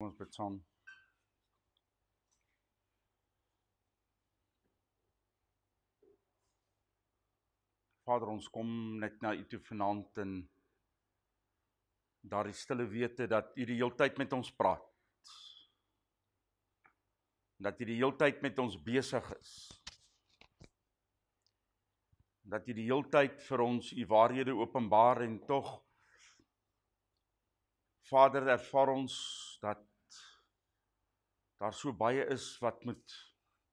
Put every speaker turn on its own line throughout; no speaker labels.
One's baton. Vader, ons kom net na U toe vanaand en daar is stille wete dat U die heeltyd met ons praat. Dat U die heeltyd met ons besig is. Dat U die heeltyd vir ons U waarhede openbaar en tog Vader, ervaar ons dat daar so baie is wat moet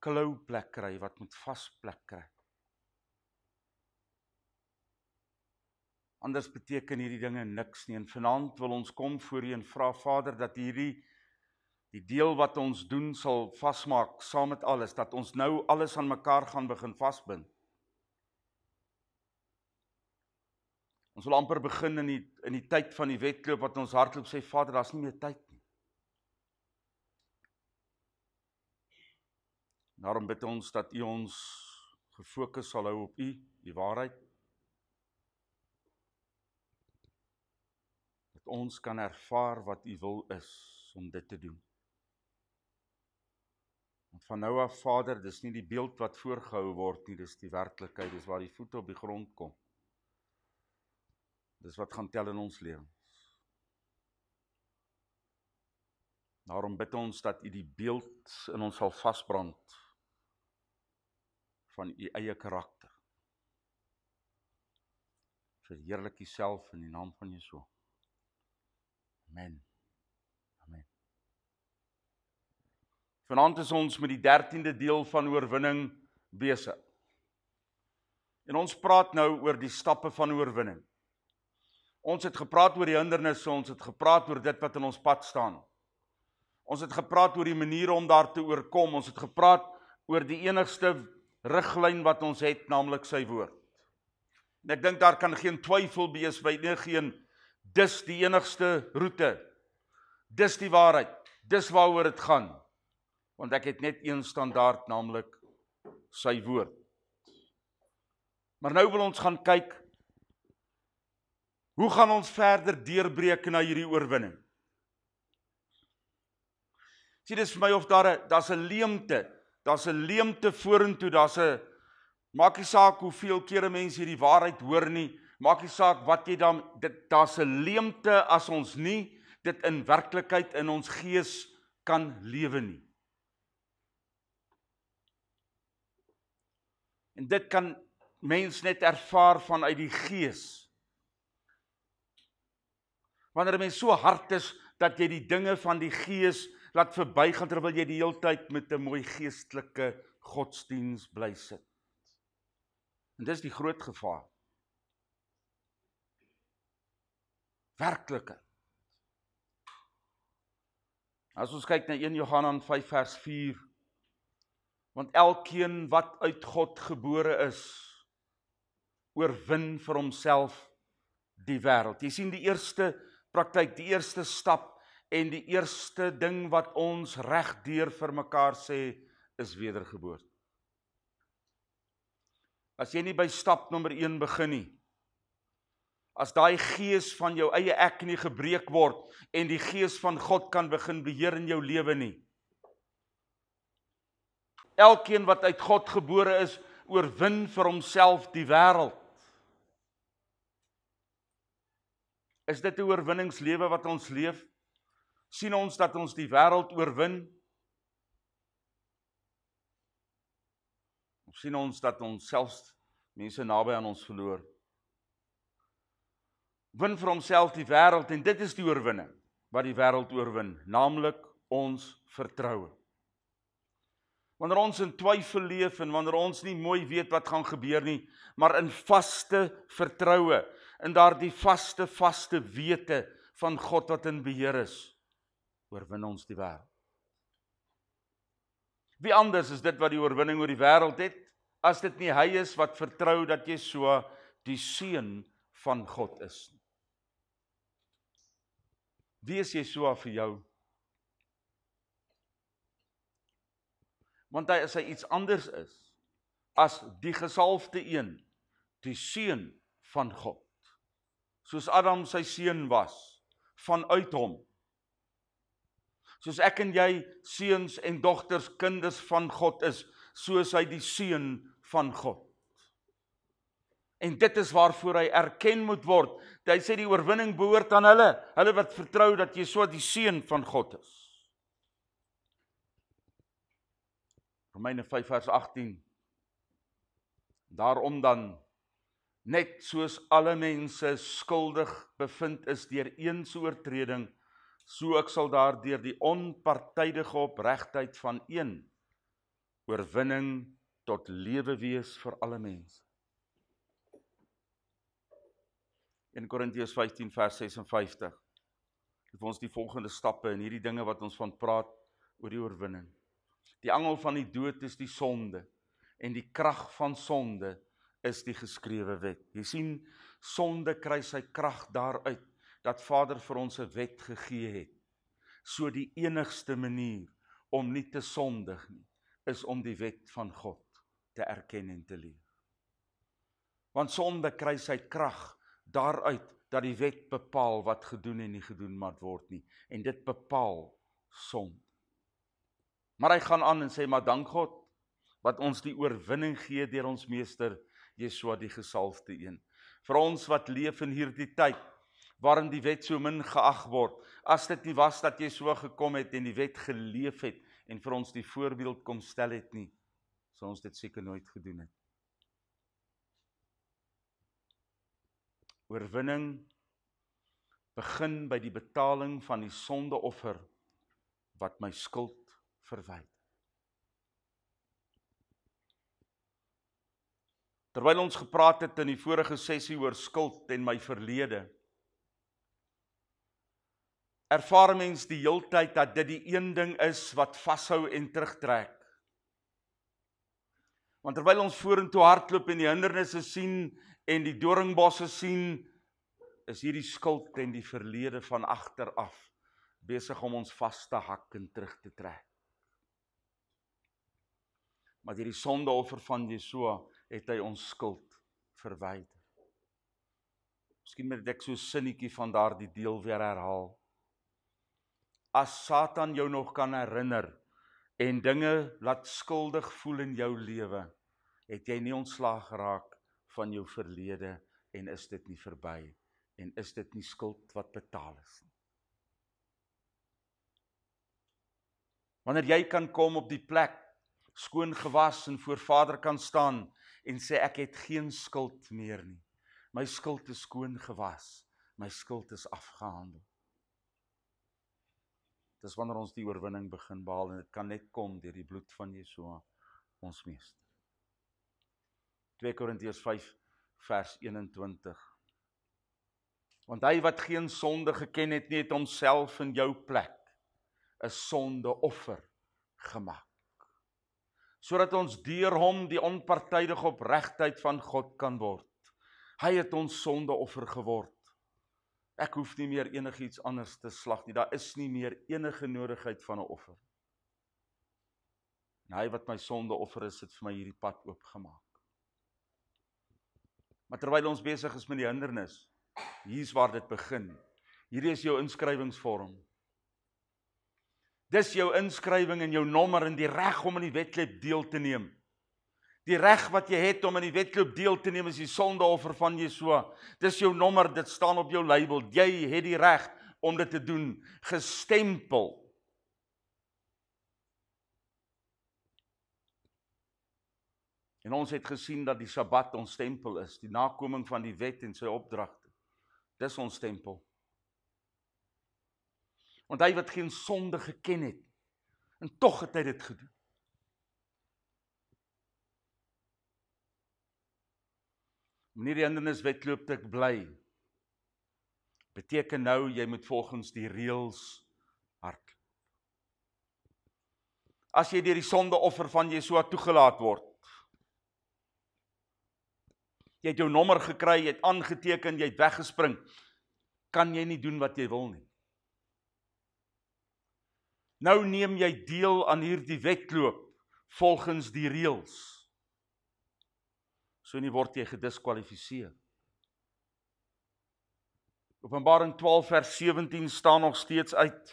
klou plek kry, wat moet vas plek kry. Anders beteken hierdie dinge niks nie. En vanaand wil ons kom voor U en vra Vader dat hierdie die deel wat ons doen sal vasmaak saam met alles dat ons nou alles aan mekaar gaan begin vasbind. Ons wil amper begin in die in die tyd van die wedloop wat ons hardloop sê Vader, daar's nie meer tyd Daarom bid ons dat U ons gefokus sal hou op U, die waarheid. Dat ons kan ervaar wat U wil is om dit te doen. Want van nou af Vader, dis nie die beeld wat voorgehou word nie, dis die werklikheid, dis waar die voete op die grond kom. Dis wat gaan tel in ons lewens. Daarom bid ons dat U die beeld in ons sal vasbrand van u eie karakter. Verheerlik u self in die naam van Jesus. Amen. Amen. Vanaand is ons met die 13de deel van oorwinning besig. En ons praat nou oor die stappe van oorwinning. Ons het gepraat oor die hindernisse, ons het gepraat oor dit wat in ons pad staan. Ons het gepraat oor die maniere om daar te oorkom, ons het gepraat oor die enigste riglyn wat ons het, naamlik sy woord. En ek dink daar kan geen twyfel wees by nie, geen dis die enigste roete. Dis die waarheid. Dis waaroor dit gaan. Want ek het net een standaard, naamlik sy woord. Maar nou wil ons gaan kyk hoe gaan ons verder deurbreek na hierdie oorwinning? Sien dis vir my of daar 'n daar's 'n leemte Daar's 'n leemte vorentoe, daar's 'n maakie saak hoeveel kere mense hierdie waarheid hoor nie, maakie saak wat jy dan dit daar's 'n leemte as ons nie dit in werklikheid in ons gees kan lewe nie. En dit kan mens net ervaar vanuit die gees. Wanneer mens so hard is dat jy die dinge van die gees laat verbygaan terwyl jy die hele tyd met 'n mooi geestelike godsdiens bly sit. En dis die groot gevaar. Werklike. As ons kyk na 1 Johannes 5 vers 4 want elkeen wat uit God gebore is oorwin vir homself die wêreld. Jy sien die eerste praktyk, die eerste stap en die eerste ding wat ons regdeur vir mekaar sê is wedergeboorte. As jy nie by stap nommer 1 begin nie. As daai gees van jou eie ek nie gebreek word en die gees van God kan begin beheer in jou lewe nie. Elkeen wat uit God gebore is, oorwin vir homself die wêreld. Is dit 'n oorwinningslewe wat ons leef? sien ons dat ons die wêreld oorwin. Ons sien ons dat ons selfs mense naby aan ons verloor. Win vir homself die wêreld en dit is die oorwinning wat die wêreld oorwin, naamlik ons vertroue. Wanneer ons in twyfel leef en wanneer ons nie mooi weet wat gaan gebeur nie, maar in vaste vertroue, in daardie vaste vaste wete van God wat in beheer is oorwin ons die wêreld. Wie anders is dit wat die oorwinning oor die wêreld het as dit nie hy is wat vertrou dat jy so die seun van God is nie. Wie is Yeshua vir jou? Want hy is hy iets anders is as die gesalfde een, die seun van God. Soos Adam sy seun was, vanuit hom soos ek en jy seuns en dogters kinders van God is soos hy die seun van God. En dit is waarvoor hy erken moet word. Hy sê die oorwinning behoort aan hulle, hulle wat vertrou dat Jesus die seun van God is. Romeine 5 vers 18 Daarom dan net soos alle mense skuldig bevind is deur een soortreding So ek sal daar deur die onpartydige opregtheid van een oorwinning tot lewe wees vir alle mense. 1 Korintiërs 15 vers 56. Dit vir ons die volgende stappe in hierdie dinge wat ons van praat oor die oorwinning. Die angel van die dood is die sonde en die krag van sonde is die geskrewe wet. Jy sien sonde kry sy krag daaruit dat Vader vir ons 'n wet gegee het. So die enigste manier om nie te sondig nie, is om die wet van God te erken en te leef. Want sonde kry sy krag daaruit dat die wet bepaal wat gedoen en nie gedoen mag word nie en dit bepaal sond. Maar hy gaan aan en sê maar dank God wat ons die oorwinning gee deur ons meester Yeshua die gesalfde een. Vir ons wat leef in hierdie tyd waarom die wet so min geag word. As dit nie was dat jy so gekom het en die wet geleef het en vir ons die voorbeeld kom stel het nie, sou ons dit seker nooit gedoen het. Oorwinning begin by die betaling van die sondeoffer wat my skuld verwyd. Terwyl ons gepraat het in die vorige sessie oor skuld en my verlede, ervaar mens die heeltyd dat dit die een ding is wat vashou en terugtrek. Want terwyl ons vorentoe hardloop en die hindernisse sien en die doringbosse sien, is hierdie skuld en die verlede van agter af besig om ons vas te hak en terug te trek. Maar hierdie sondeoffer van Yeshua het hy ons skuld verwyder. Miskien moet ek so sinnetjie van daardie deel weer herhaal as Satan jou nog kan herinner en dinge laat skuldig voel in jou lewe, het jy nie ontslaag geraak van jou verlede en is dit nie verby en is dit nie skuld wat betaal is nie. Wanneer jy kan kom op die plek skoon gewas en voor Vader kan staan en sê ek het geen skuld meer nie. My skuld is skoon gewas. My skuld is afgehandel. Dis wanneer ons die oorwinning begin behaal en dit kan net kom deur die bloed van Yeshua ons meester. 2 Korintiërs 5 vers 21. Want hy wat geen sonde geken het nie, het homself in jou plek 'n sondeoffer gemaak. Sodat ons deur hom die onpartydige opregtheid van God kan word. Hy het ons sondeoffer geword Ek hoef nie meer enigiets anders te slag nie. Daar is nie meer enige nodigheid van 'n offer. En hy wat my sonde offer is, het vir my hierdie pad oopgemaak. Maar terwyl ons besig is met die hindernis, hier's waar dit begin. Hierdie is jou inskrywingsvorm. Dis jou inskrywing en jou nommer en die reg om aan die wedloop deel te neem. Die reg wat jy het om aan die wedloop deel te neem is die sondeoffer van Yeshua. Dis jou nommer, dit staan op jou label. Jy het die reg om dit te doen, gestempel. En ons het gesien dat die Sabbat ons stempel is, die nakoming van die wet en sy opdragte. Dis ons stempel. Want hy wat geen sonde geken het, en tog het hy dit gedoen. om nie die hinderniswedloop te bly beteken nou jy moet volgens die reëls hardloop. As jy deur die sondeoffer van Yeshua toegelaat word. Jy het jou nommer gekry, jy het aangeteken, jy het weggespring. Kan jy nie doen wat jy wil nie. Nou neem jy deel aan hierdie wedloop volgens die reëls so nie word jy gediskwalifiseer. Openbaring 12 vers 17 staan nog steeds uit.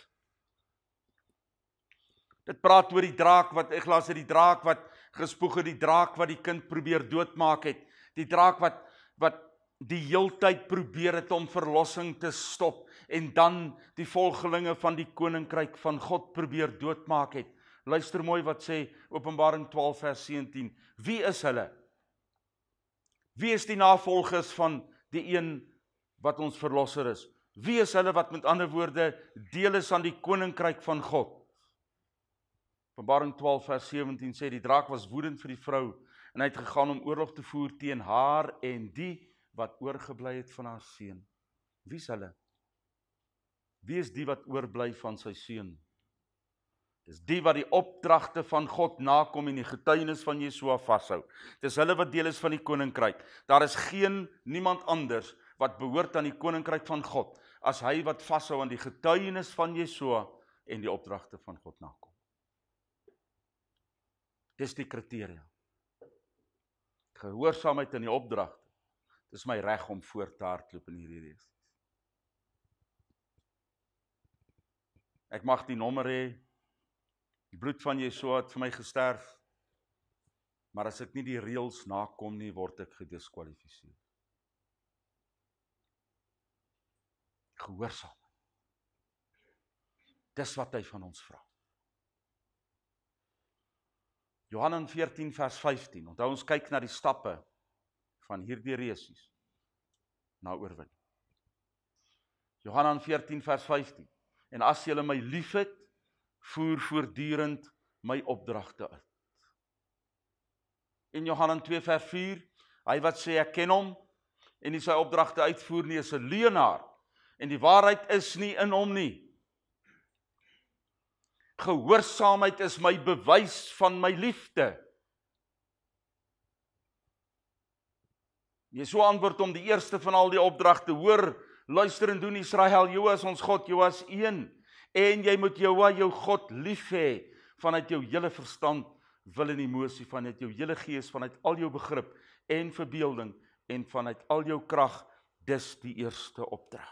Dit praat oor die draak wat Eglas het die draak wat gespoeg het, die draak wat die kind probeer doodmaak het, die draak wat wat die heeltyd probeer het om verlossing te stop en dan die volgelinge van die koninkryk van God probeer doodmaak het. Luister mooi wat sê Openbaring 12 vers 17. Wie is hulle? Wees die navolgers van die een wat ons verlosser is. Wees hulle wat met ander woorde deel is aan die koninkryk van God. Openbaring 12 vers 17 sê die draak was woedend vir die vrou en hy het gegaan om oorlog te voer teen haar en die wat oorgebly het van haar seun. Wie is hulle? Wie is die wat oorbly van sy seun? Dis die wat die opdragte van God nakom en die getuienis van Yeshua vashou. Dis hulle wat deel is van die koninkryk. Daar is geen niemand anders wat behoort aan die koninkryk van God as hy wat vashou aan die getuienis van Yeshua en die opdragte van God nakom. Dis die kriteria. Gehoorsaamheid aan die opdragte. Dis my reg om voort te hardloop in hierdie reis. Ek mag die nommer hê Die bloed van Yeshua het vir my gesterf. Maar as ek nie die reëls nakom nie, word ek gediskwalifiseer. Gehoorsaam. Dis wat hy van ons vra. Johannes 14 vers 15. Onthou ons kyk na die stappe van hierdie reësies na oorwinning. Johannes 14 vers 15. En as julle my liefhet, voer voortdurend my opdragte uit. In Johannes 2:4, hy wat sê ek ken hom en die sy opdragte uitvoer nie is 'n leienaar en die waarheid is nie in hom nie. Gehoorsaamheid is my bewys van my liefde. Jy sou antwoord om die eerste van al die opdragte hoor, luister en doen Israel, Joas ons God, Joas en jy moet Jehovah jou God lief hê vanuit jou hele verstand, wil en emosie, vanuit jou hele gees, vanuit al jou begrip en verbeelding en vanuit al jou krag. Dis die eerste opdrag.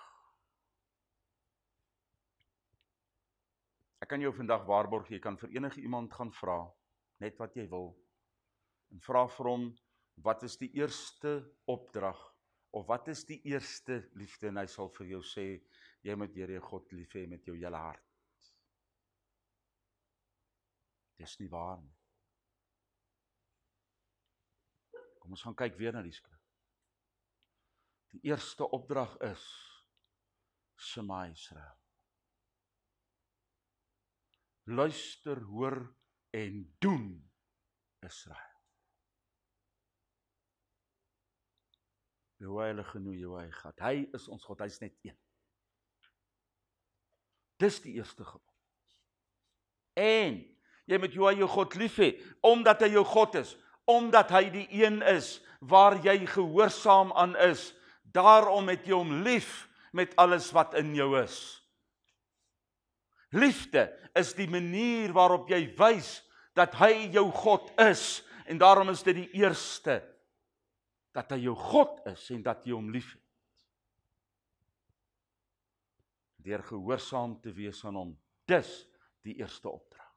Ek kan jou vandag waarborg jy kan vir enige iemand gaan vra net wat jy wil en vra vir hom wat is die eerste opdrag of wat is die eerste liefde en hy sal vir jou sê jy moet Here jou God lief hê met jou hele hart. Dis nie waar nie. Kom ons gaan kyk weer na die skrif. Die eerste opdrag is Shema Israel. Luister, hoor en doen Israel. Jy hoe hy genoem jy hy God. Hy is ons God, hy's net een. Dis die eerste gebod. En jy moet jou aan jou God lief hê omdat hy jou God is, omdat hy die een is waar jy gehoorsaam aan is. Daarom het jy hom lief met alles wat in jou is. Liefde is die manier waarop jy wys dat hy jou God is en daarom is dit die eerste dat hy jou God is en dat jy hom liefhet. deur gehoorsaam te wees aan hom. Dis die eerste opdrag.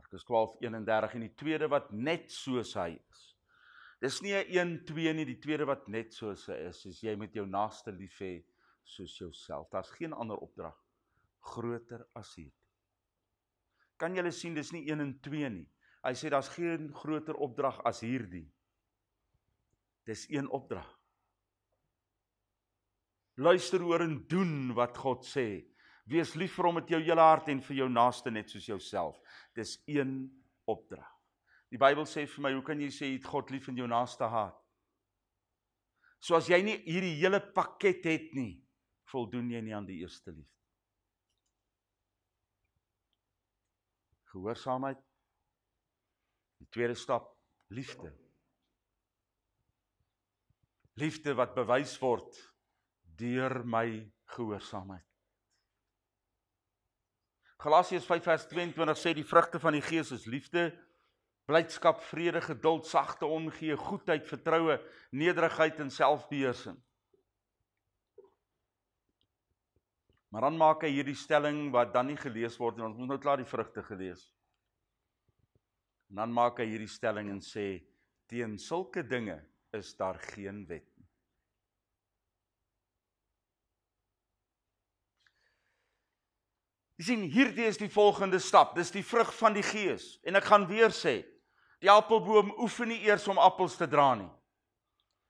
Markus 12:31 en die tweede wat net soos hy is. Dis nie 'n 1-2 nie, die tweede wat net soos hy is, is jy met jou naaste lief hê soos jouself. Daar's geen ander opdrag groter as hierdie. Kan julle sien dis nie 1 en 2 nie. Hy sê daar's geen groter opdrag as hierdie. Dis een opdrag. Luister hoor en doen wat God sê. Wees lief vir hom met jou hele hart en vir jou naaste net soos jouself. Dis een opdrag. Die Bybel sê vir my, hoe kan jy sê jy het God lief en jou naaste haat? So as jy nie hierdie hele pakket het nie, voldoen jy nie aan die eerste liefde. Gehoorsaamheid. Die tweede stap, liefde. Liefde wat bewys word deur my gehoorsaamheid. Galasiërs 5:22 sê die vrugte van die Gees is liefde, blydskap, vrede, geduld, sagte omgee, goedheid, vertroue, nederigheid en selfbeheersing. Maar dan maak hy hierdie stelling wat dan nie gelees word nie, ons moet nou klaar die vrugte gelees. En dan maak hy hierdie stelling en sê teen sulke dinge is daar geen wet Jy sien, hierdie is die volgende stap. Dis die vrug van die Gees. En ek gaan weer sê, die appelboom oefen nie eers om appels te dra nie.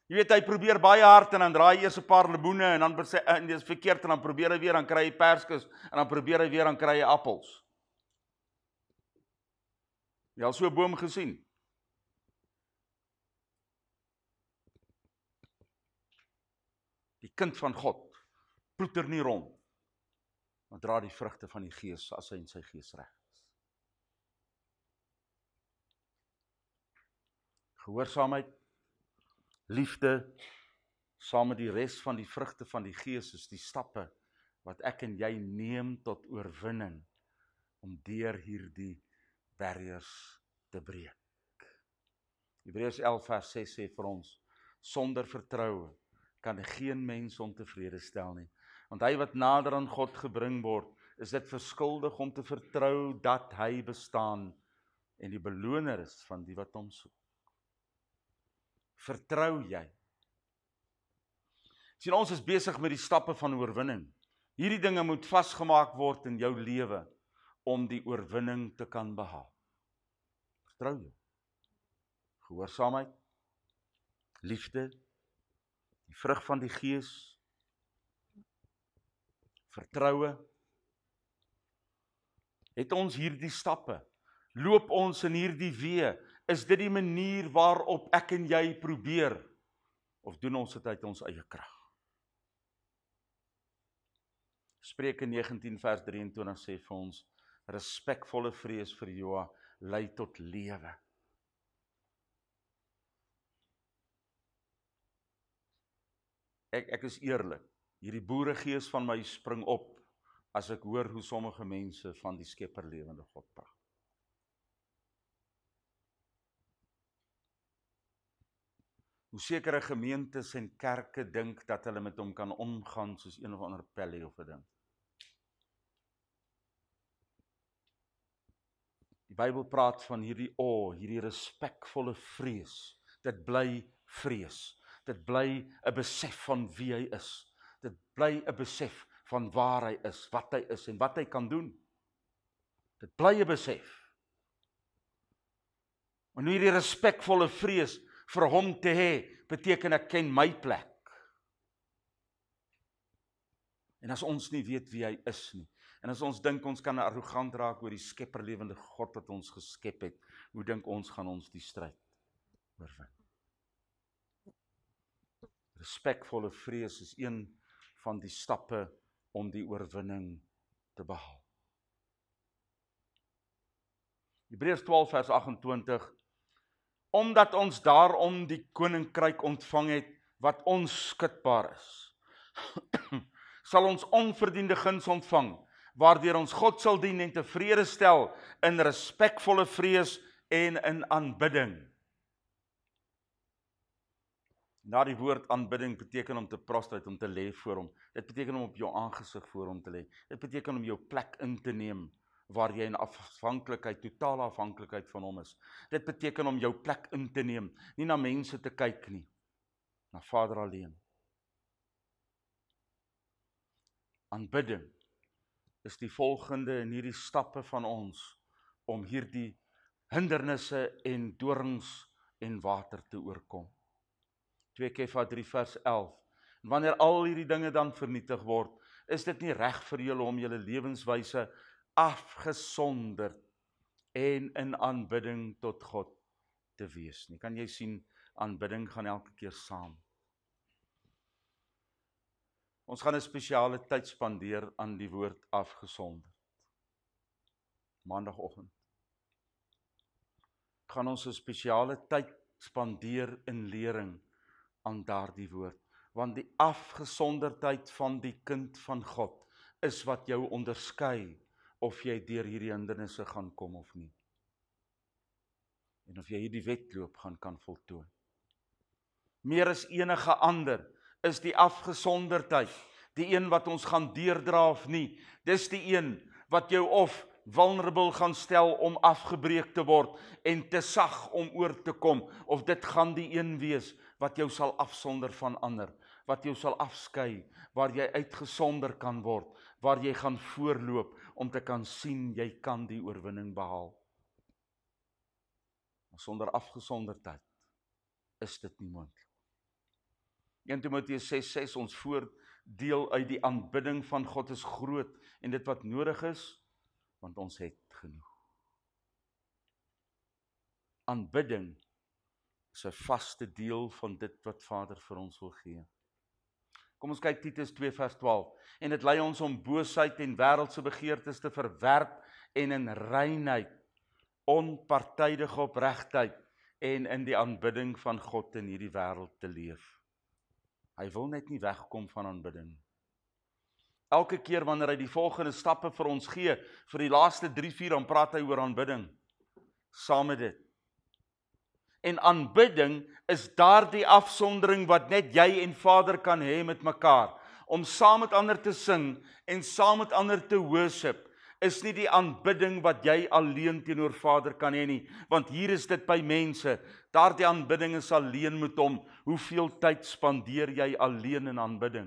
Jy weet hy probeer baie hard en dan draai hy eers 'n paar limoene en dan sê eh, en dis verkeerd en dan probeer hy weer dan kry hy perskes en dan probeer hy weer dan kry hy appels. Jy al so 'n boom gesien? Die kind van God ploeter nie rond want dra die vrugte van die gees as hy in sy gees reg is. Gehoorsaamheid, liefde saam met die res van die vrugte van die gees is die stappe wat ek en jy neem tot oorwinning om deur hierdie barriers te breek. Hebreërs 11 vers 6 sê vir ons sonder vertroue kan geen mens ontevrede stel nie. Want hy wat nader aan God gebring word, is dit verskuldig om te vertrou dat hy bestaan en die beloner is van die wat hom soek. Vertrou jy? Sien ons is besig met die stappe van oorwinning. Hierdie dinge moet vasgemaak word in jou lewe om die oorwinning te kan behaal. Vertrou jy? Gehoorsaamheid, liefde, die vrug van die gees vertroue het ons hierdie stappe loop ons in hierdie wee is dit die manier waarop ek en jy probeer of doen ons dit uit ons eie krag Spreuke 19 vers 23 sê vir ons respekvolle vrees vir Joa lei tot lewe ek ek is eerlik. Hierdie boeregees van my spring op as ek hoor hoe sommige mense van die Skepper lewende God praat. Hoe sekere gemeentes en kerke dink dat hulle met hom kan omgaan soos een of ander pelle of 'n ding. Die Bybel praat van hierdie o, hierdie respekvolle vrees. Dit bly vrees. Dit bly 'n besef van wie hy is. Dit bly 'n besef van waar hy is, wat hy is en wat hy kan doen. Dit bly 'n besef. En nou hierdie respekvolle vrees vir hom te hê, beteken ek ken my plek. En as ons nie weet wie hy is nie, en as ons dink ons kan arrogant raak oor die Skepper lewende God wat ons geskep het, hoe dink ons gaan ons die stryd oorwin? Respekvolle vrees is een van die stappe om die oorwinning te behaal. Hebreërs 12 vers 28 Omdat ons daarom die koninkryk ontvang het wat onskitbaar is sal ons onverdiende guns ontvang waardeur ons God sal dien en tevrede stel in respekvolle vrees en in aanbidding. Na die woord aanbidding beteken om te prostrate, om te lê voor hom. Dit beteken om op jou aangesig voor hom te lê. Dit beteken om jou plek in te neem waar jy in afhanklikheid, totale afhanklikheid van hom is. Dit beteken om jou plek in te neem, nie na mense te kyk nie. Na Vader alleen. Aanbidding is die volgende in hierdie stappe van ons om hierdie hindernisse en dorings en water te oorkom. 2 Kefa 3 vers 11. En wanneer al hierdie dinge dan vernietig word, is dit nie reg vir julle om julle lewenswyse afgesonder en in aanbidding tot God te wees nie. Kan jy sien aanbidding gaan elke keer saam. Ons gaan 'n spesiale tyd spandeer aan die woord afgesonder. Maandagoggend gaan ons 'n spesiale tyd spandeer in lering aan daardie woord, want die afgesonderdheid van die kind van God is wat jou onderskei of jy deur hierdie hindernisse gaan kom of nie. En of jy hierdie wedloop gaan kan voltooi. Meer as enige ander is die afgesonderdheid, die een wat ons gaan deurdra of nie. Dis die een wat jou of vulnerable gaan stel om afgebreek te word en te sag om oor te kom of dit gaan die een wees wat jou sal afsonder van ander, wat jou sal afskei waar jy uitgesonder kan word, waar jy gaan voorloop om te kan sien jy kan die oorwinning behaal. Maar sonder afgesonderdheid is dit nie moontlik. 1 Timoteus 6:6 ons voordeel uit die aanbidding van God is groot en dit wat nodig is want ons het genoeg. Aanbidding is 'n vaste deel van dit wat Vader vir ons wil gee. Kom ons kyk Titus 2 vers 12 en dit lei ons om boosheid en wêreldse begeertes te verwerp en in reinheid, onpartydige opregtheid en in die aanbidding van God in hierdie wêreld te leef. Hy wil net nie wegkom van aanbidding. Elke keer wanneer hy die volgende stappe vir ons gee, vir die laaste 3 uur dan praat hy oor aanbidding. Saam met dit en aanbidding is daardie afsondering wat net jy en Vader kan hê met mekaar om saam met ander te sing en saam met ander te worship is nie die aanbidding wat jy alleen teenoor Vader kan hê nie want hier is dit by mense daardie aanbidding is alleen met hom hoeveel tyd spandeer jy alleen in aanbidding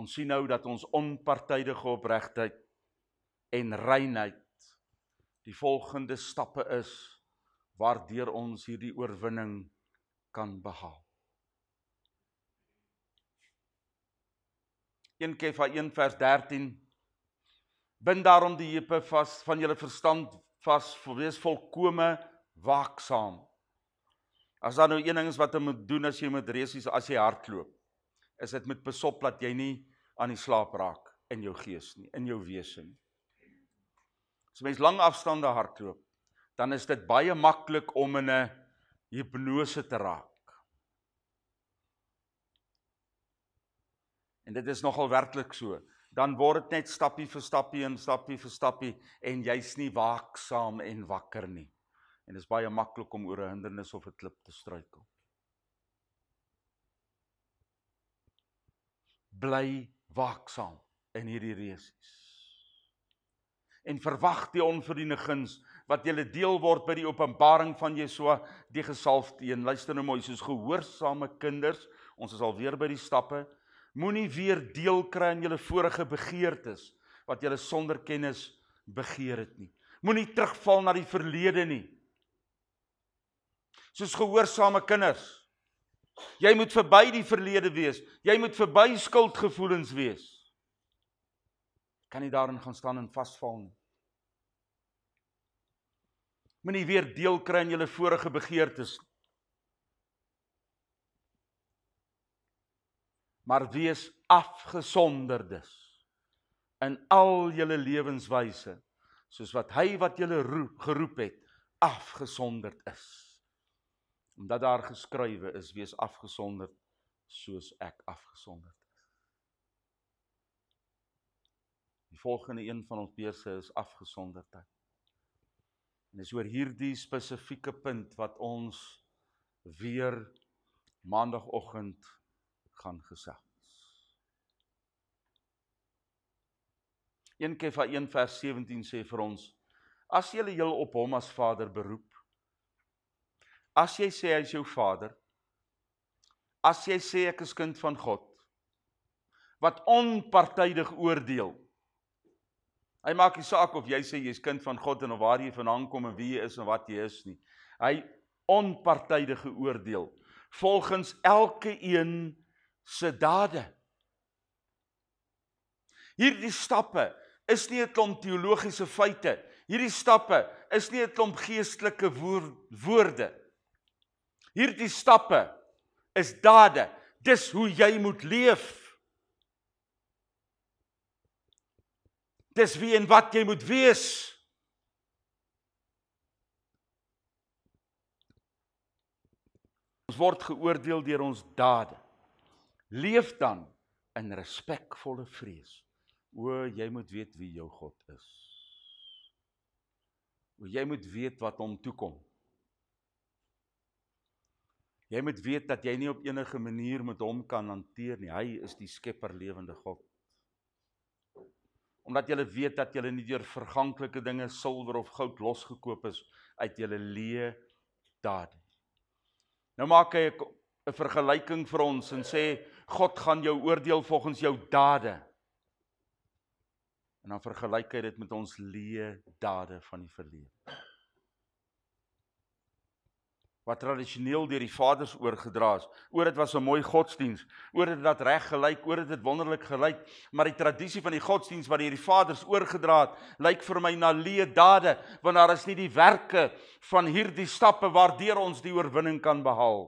ons sien nou dat ons onpartydige opregtheid en reinheid die volgende stappe is waardeur ons hierdie oorwinning kan behaal. 1 Kefa 1 vers 13 Bind daarom die heupe vas van julle verstand vas, wees volkome waaksaam. As daar nou een ding is wat jy moet doen as jy met resies as jy hardloop, is dit met besop dat jy nie aan die slaap raak in jou gees nie, in jou wese nie. As mens lang afstande hardloop, dan is dit baie maklik om in 'n hipnose te raak. En dit is nogal werklik so. Dan word dit net stappie vir stappie en stappie vir stappie en jy's nie waaksaam en wakker nie. En dit is baie maklik om oor 'n hindernis of 'n klip te struikel. Bly waaksaam in hierdie reisies en verwag die onverdiende guns wat julle deel word by die openbaring van Yeshua die gesalfde een. Luister nou mooi, soos gehoorsame kinders, ons is al weer by die stappe. Moenie weer deel kry aan julle vorige begeertes wat julle sonder kennis begeer het nie. Moenie terugval na die verlede nie. Soos gehoorsame kinders. Jy moet verby die verlede wees. Jy moet verby skuldgevoelens wees kan nie daarin gaan staan en vasval nie. Moenie weer deel kry aan julle vorige begeertes. Maar wees afgesonderdes in al julle lewenswyse soos wat hy wat julle roep geroep het afgesonderd is. Omdat daar geskrywe is wees afgesonderd soos ek afgesonderd Die volgende een van ons beurse is afgesonderdheid. En dis oor hierdie spesifieke punt wat ons weer maandagooggend gaan gesels. 1 Kefa 1 vers 17 sê vir ons: As jy julle op hom as Vader beroep, as jy sê hy is jou Vader, as jy sê ek is kind van God, wat onpartydig oordeel Hy maak nie saak of jy sê jy's kind van God en of waar jy vandaan kom en wie jy is en wat jy is nie. Hy onpartydige oordeel volgens elke een se dade. Hierdie stappe is nie 'n klomp teologiese feite. Hierdie stappe is nie 'n klomp geestelike woorde. Hierdie stappe is dade. Dis hoe jy moet leef. Dis wie en wat jy moet wees. Ons word geoordeel deur ons dade. Leef dan in respekvolle vrees. O, jy moet weet wie jou God is. O, jy moet weet wat hom toekom. Jy moet weet dat jy nie op enige manier met hom kan hanteer nie. Hy is die skepper lewende God omdat julle weet dat julle nie deur verganklike dinge silwer of goud losgekoop is uit julle leë daad nie. Nou maak hy 'n vergelyking vir ons en sê God gaan jou oordeel volgens jou dade. En dan vergelyk hy dit met ons leë dade van die verlede wat tradisioneel deur die vaders oorgedra is. Oor dit was 'n mooi godsdiens, oor dit dat reg gelyk, oor dit het wonderlik gelyk, maar die tradisie van die godsdiens wat deur die vaders oorgedra het, lyk vir my na leë dade, want daar is nie die werke van hierdie stappe waardeur ons die oorwinning kan behaal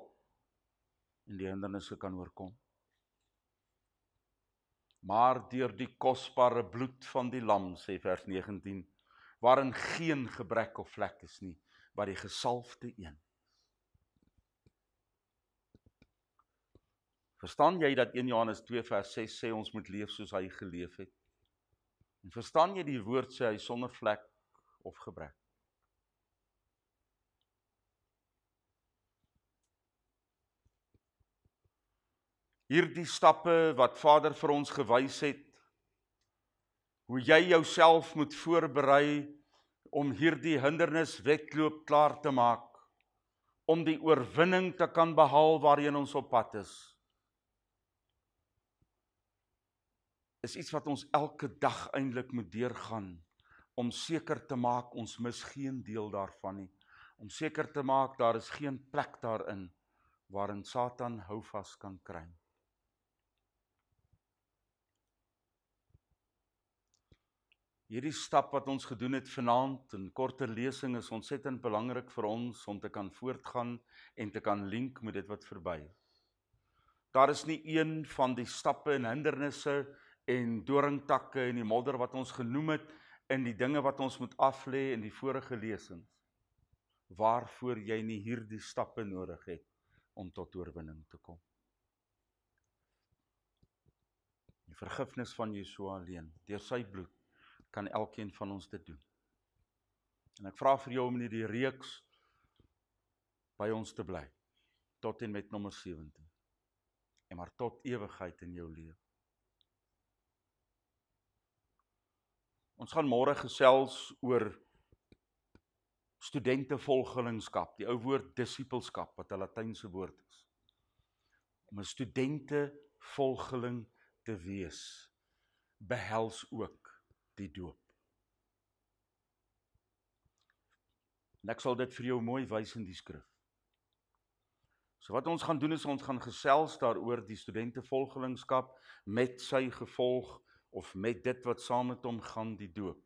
en die hindernisse kan oorkom. Maar deur die kosbare bloed van die lam sê vers 19 waarin geen gebrek of vlek is nie wat die gesalfde een Verstaan jy dat 1 Johannes 2 vers 6 sê ons moet leef soos hy geleef het? En verstaan jy die woord sê hy sonder vlek of gebrek? Hierdie stappe wat Vader vir ons gewys het hoe jy jouself moet voorberei om hierdie hindernis wedloop klaar te maak om die oorwinning te kan behaal waarheen ons op pad is. is iets wat ons elke dag eintlik moet deurgaan om seker te maak ons mis geen deel daarvan nie. Om seker te maak daar is geen plek daarin waarin Satan hou vas kan kry. Hierdie stap wat ons gedoen het vanaand in korter lesing is ontsettend belangrik vir ons om te kan voortgaan en te kan link met dit wat verby is. Daar is nie een van die stappe en hindernisse en doringtakke en die modder wat ons genoem het in die dinge wat ons moet af lê in die vorige lesings waarvoor jy nie hierdie stappe nodig het om tot oorwinning te kom. Die vergifnis van Jesus alleen deur sy bloed kan elkeen van ons dit doen. En ek vra vir jou om in die reeks by ons te bly tot en met nommer 17 en maar tot ewigheid in jou lewe. Ons gaan môre gesels oor studentevolgelingskap, die ou woord disipelskap wat 'n Latynse woord is. Om 'n studentevolgeling te wees behels ook die doop. En ek sal dit vir jou mooi wys in die skrif. So wat ons gaan doen is ons gaan gesels daaroor die studentevolgelingskap met sy gevolge of met dit wat saam met hom gaan die doop.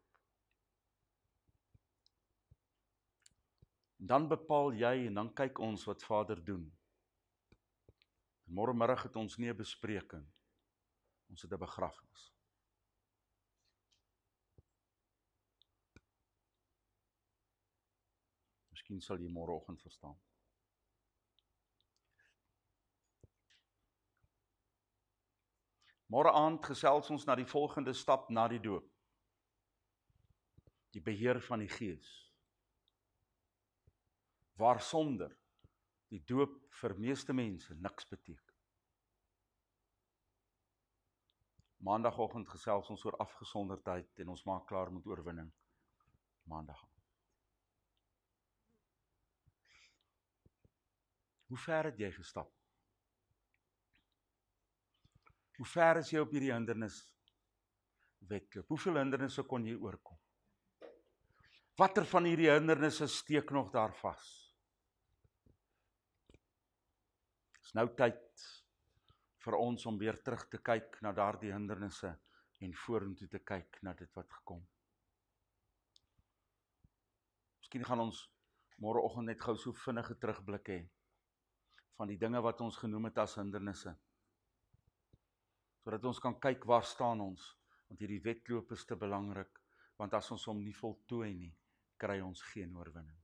Dan bepaal jy en dan kyk ons wat Vader doen. Môre middag het ons nie 'n bespreking. Ons het 'n begrafnis. Miskien sal jy môreoggend verstaan. Môre aand gesels ons na die volgende stap na die doop. Die beheer van die Gees. Waar sonder die doop vir meeste mense niks beteken. Maandagooggend gesels ons oor afgesonderdheid en ons maak klaar met oorwinning. Maandag. Hoe ver het jy gestap? Hoe ver is jy op hierdie hindernis wedloop? Hoeveel hindernisse kon jy oorkom? Watter van hierdie hindernisse steek nog daar vas? Dis nou tyd vir ons om weer terug te kyk na daardie hindernisse en vorentoe te kyk na dit wat gekom. Miskien gaan ons môreoggend net gou so vinnige terugblik hê van die dinge wat ons genoem het as hindernisse sodat ons kan kyk waar staan ons want hierdie wedloop is te belangrik want as ons hom nie voltooi nie kry ons geen oorwinning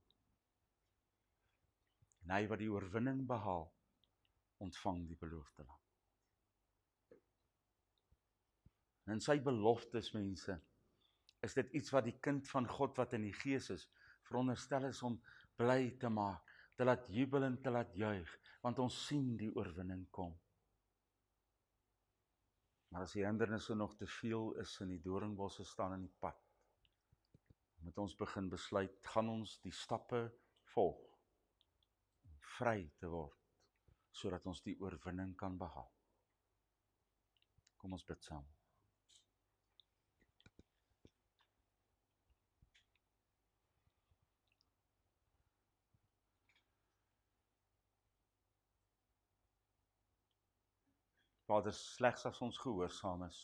en hy wat die oorwinning behaal ontvang die belofte land en in sy beloftes mense is dit iets wat die kind van God wat in die gees is veronderstel is om bly te maak dat laat jubel en dat laat juig want ons sien die oorwinning kom. Maar as die hindernisse nog te veel is en die doringbosse staan in die pad, moet ons begin besluit, gaan ons die stappe volg om vry te word sodat ons die oorwinning kan behaal. Kom ons bid saam. Vader, slegs as ons gehoorsaam is.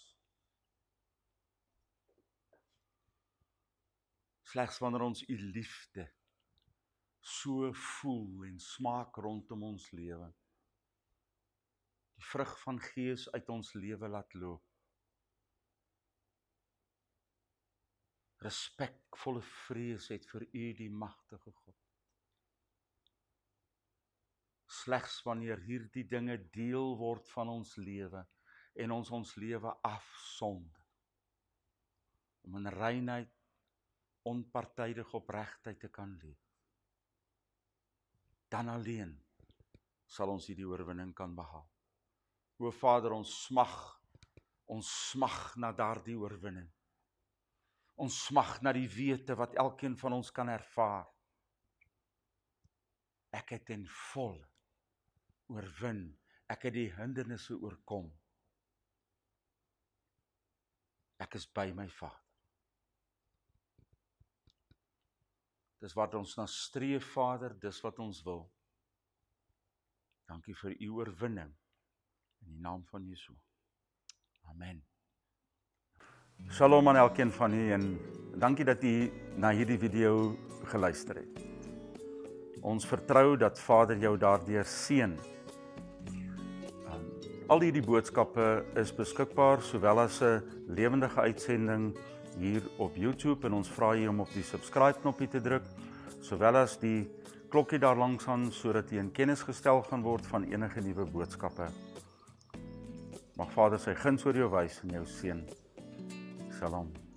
Slegs wanneer ons u liefde so voel en smaak rondom ons lewe. Die vrug van Gees uit ons lewe laat loop. Respekvolle vrees het vir u die magtige God slegs wanneer hierdie dinge deel word van ons lewe en ons ons lewe afsond om in reinheid onpartydig opregtheid te kan leef dan alleen sal ons hierdie oorwinning kan behaal o vader ons smag ons smag na daardie oorwinning ons smag na die wete wat elkeen van ons kan ervaar ek het in volle oorwin. Ek het die hindernisse oorkom. Ek is by my Vader. Dis wat ons na streef Vader, dis wat ons wil. Dankie vir u oorwinning in die naam van Jesus. Amen. Shalom aan elkeen van u en dankie dat u na hierdie video geluister het. Ons vertrou dat Vader jou daardeur seën. Al hierdie boodskappe is beskikbaar sowel as 'n lewendige uitsending hier op YouTube en ons vra u om op die subscribe knoppie te druk sowel as die klokkie daar langs aan sodat u in kennis gestel gaan word van enige nuwe boodskappe. Mag Vader sy guns oor jou wys en jou seën. Shalom.